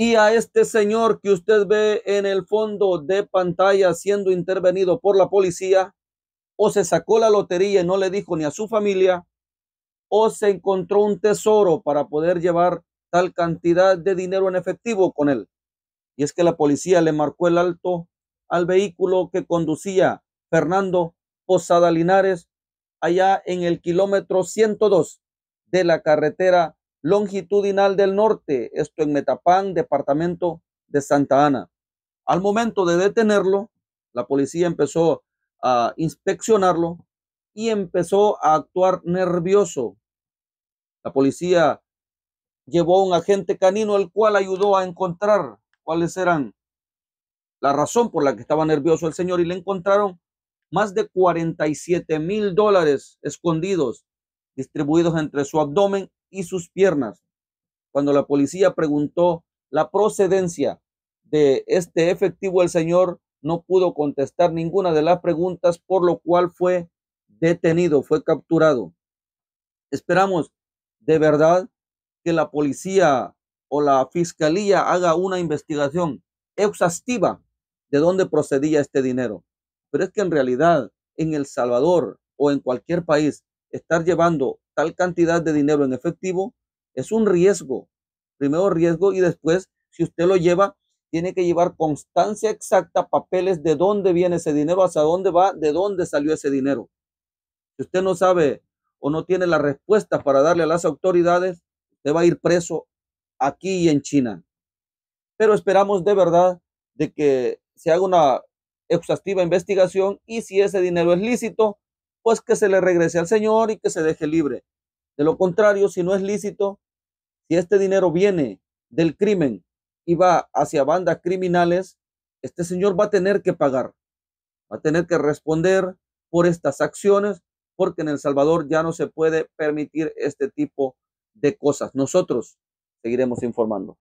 y a este señor que usted ve en el fondo de pantalla siendo intervenido por la policía, o se sacó la lotería y no le dijo ni a su familia, o se encontró un tesoro para poder llevar tal cantidad de dinero en efectivo con él. Y es que la policía le marcó el alto al vehículo que conducía Fernando Posada Linares allá en el kilómetro 102 de la carretera longitudinal del norte, esto en Metapán, departamento de Santa Ana. Al momento de detenerlo, la policía empezó a inspeccionarlo y empezó a actuar nervioso. La policía llevó a un agente canino, el cual ayudó a encontrar cuáles eran la razón por la que estaba nervioso el señor y le encontraron más de 47 mil dólares escondidos, distribuidos entre su abdomen y sus piernas. Cuando la policía preguntó la procedencia de este efectivo, el señor no pudo contestar ninguna de las preguntas, por lo cual fue detenido, fue capturado. Esperamos de verdad que la policía o la fiscalía haga una investigación exhaustiva de dónde procedía este dinero. Pero es que en realidad en El Salvador o en cualquier país estar llevando tal cantidad de dinero en efectivo es un riesgo. Primero riesgo y después, si usted lo lleva, tiene que llevar constancia exacta, papeles de dónde viene ese dinero, hasta dónde va, de dónde salió ese dinero. Si usted no sabe o no tiene la respuesta para darle a las autoridades, usted va a ir preso aquí y en China. Pero esperamos de verdad de que se haga una exhaustiva investigación y si ese dinero es lícito, pues que se le regrese al Señor y que se deje libre. De lo contrario, si no es lícito, si este dinero viene del crimen y va hacia bandas criminales, este señor va a tener que pagar, va a tener que responder por estas acciones, porque en El Salvador ya no se puede permitir este tipo de cosas. Nosotros seguiremos informando.